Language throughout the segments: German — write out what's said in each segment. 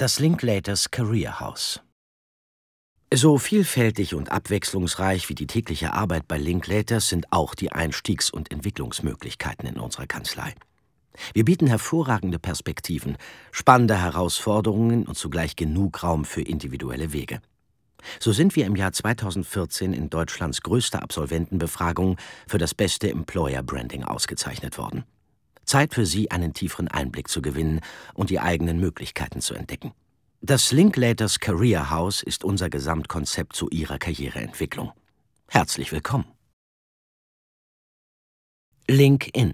das Linklaters Career House. So vielfältig und abwechslungsreich wie die tägliche Arbeit bei Linklaters sind auch die Einstiegs- und Entwicklungsmöglichkeiten in unserer Kanzlei. Wir bieten hervorragende Perspektiven, spannende Herausforderungen und zugleich genug Raum für individuelle Wege. So sind wir im Jahr 2014 in Deutschlands größter Absolventenbefragung für das beste Employer Branding ausgezeichnet worden. Zeit für sie, einen tieferen Einblick zu gewinnen und die eigenen Möglichkeiten zu entdecken. Das Linklaters Career House ist unser Gesamtkonzept zu ihrer Karriereentwicklung. Herzlich willkommen. LinkedIn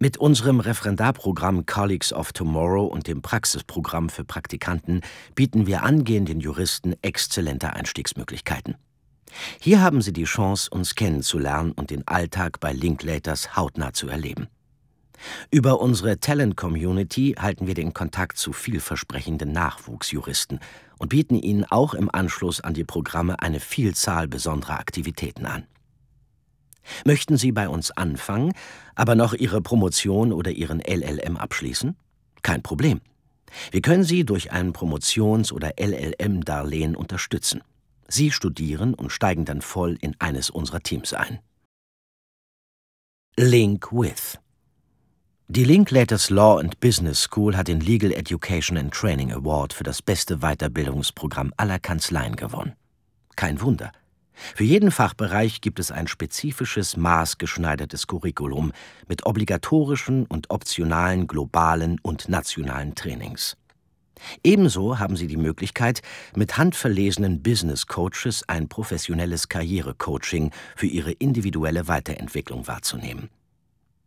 mit unserem Referendarprogramm Colleagues of Tomorrow und dem Praxisprogramm für Praktikanten bieten wir angehenden Juristen exzellente Einstiegsmöglichkeiten. Hier haben Sie die Chance, uns kennenzulernen und den Alltag bei Linklaters hautnah zu erleben. Über unsere Talent-Community halten wir den Kontakt zu vielversprechenden Nachwuchsjuristen und bieten ihnen auch im Anschluss an die Programme eine Vielzahl besonderer Aktivitäten an. Möchten Sie bei uns anfangen, aber noch Ihre Promotion oder Ihren LLM abschließen? Kein Problem. Wir können Sie durch ein Promotions- oder LLM-Darlehen unterstützen. Sie studieren und steigen dann voll in eines unserer Teams ein. Link With Die Linklaters Law and Business School hat den Legal Education and Training Award für das beste Weiterbildungsprogramm aller Kanzleien gewonnen. Kein Wunder. Für jeden Fachbereich gibt es ein spezifisches, maßgeschneidertes Curriculum mit obligatorischen und optionalen globalen und nationalen Trainings. Ebenso haben Sie die Möglichkeit, mit handverlesenen Business Coaches ein professionelles Karrierecoaching für Ihre individuelle Weiterentwicklung wahrzunehmen.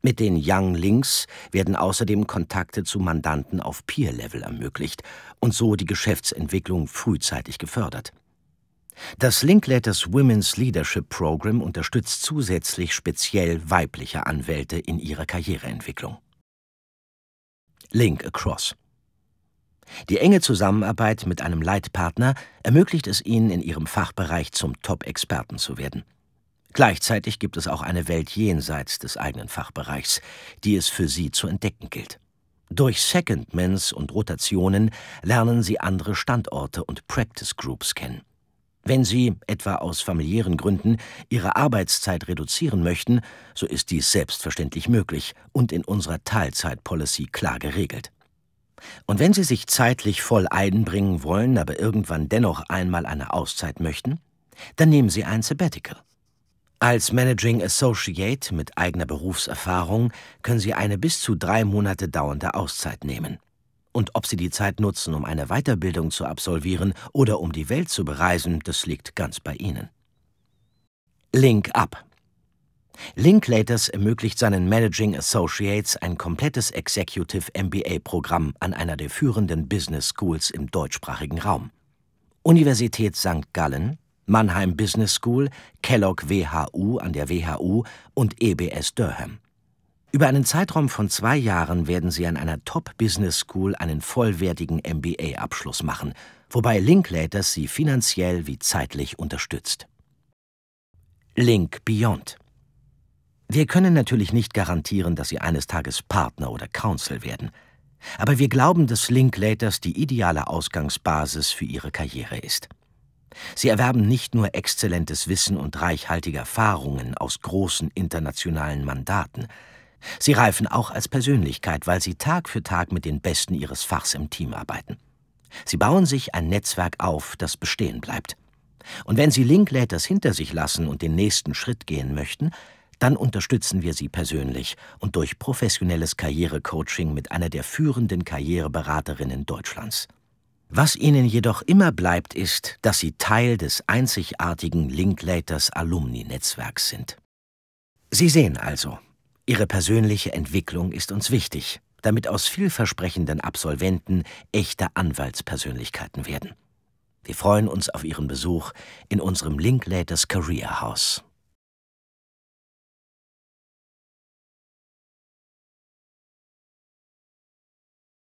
Mit den Young Links werden außerdem Kontakte zu Mandanten auf Peer-Level ermöglicht und so die Geschäftsentwicklung frühzeitig gefördert. Das Linkletters Women's Leadership Program unterstützt zusätzlich speziell weibliche Anwälte in ihrer Karriereentwicklung. Link Across die enge Zusammenarbeit mit einem Leitpartner ermöglicht es ihnen, in ihrem Fachbereich zum Top-Experten zu werden. Gleichzeitig gibt es auch eine Welt jenseits des eigenen Fachbereichs, die es für sie zu entdecken gilt. Durch Secondmans und Rotationen lernen sie andere Standorte und Practice Groups kennen. Wenn Sie, etwa aus familiären Gründen, Ihre Arbeitszeit reduzieren möchten, so ist dies selbstverständlich möglich und in unserer Teilzeit-Policy klar geregelt. Und wenn Sie sich zeitlich voll einbringen wollen, aber irgendwann dennoch einmal eine Auszeit möchten, dann nehmen Sie ein Sabbatical. Als Managing Associate mit eigener Berufserfahrung können Sie eine bis zu drei Monate dauernde Auszeit nehmen. Und ob Sie die Zeit nutzen, um eine Weiterbildung zu absolvieren oder um die Welt zu bereisen, das liegt ganz bei Ihnen. Link ab. Linklaters ermöglicht seinen Managing Associates ein komplettes Executive MBA-Programm an einer der führenden Business Schools im deutschsprachigen Raum. Universität St. Gallen, Mannheim Business School, Kellogg WHU an der WHU und EBS Durham. Über einen Zeitraum von zwei Jahren werden sie an einer Top-Business School einen vollwertigen MBA-Abschluss machen, wobei Linklaters sie finanziell wie zeitlich unterstützt. Link Beyond wir können natürlich nicht garantieren, dass sie eines Tages Partner oder Counsel werden. Aber wir glauben, dass Linklaters die ideale Ausgangsbasis für ihre Karriere ist. Sie erwerben nicht nur exzellentes Wissen und reichhaltige Erfahrungen aus großen internationalen Mandaten. Sie reifen auch als Persönlichkeit, weil sie Tag für Tag mit den Besten ihres Fachs im Team arbeiten. Sie bauen sich ein Netzwerk auf, das bestehen bleibt. Und wenn Sie Linklaters hinter sich lassen und den nächsten Schritt gehen möchten, dann unterstützen wir Sie persönlich und durch professionelles Karrierecoaching mit einer der führenden Karriereberaterinnen Deutschlands. Was Ihnen jedoch immer bleibt, ist, dass Sie Teil des einzigartigen Linklaters Alumni-Netzwerks sind. Sie sehen also, Ihre persönliche Entwicklung ist uns wichtig, damit aus vielversprechenden Absolventen echte Anwaltspersönlichkeiten werden. Wir freuen uns auf Ihren Besuch in unserem Linklaters Career House.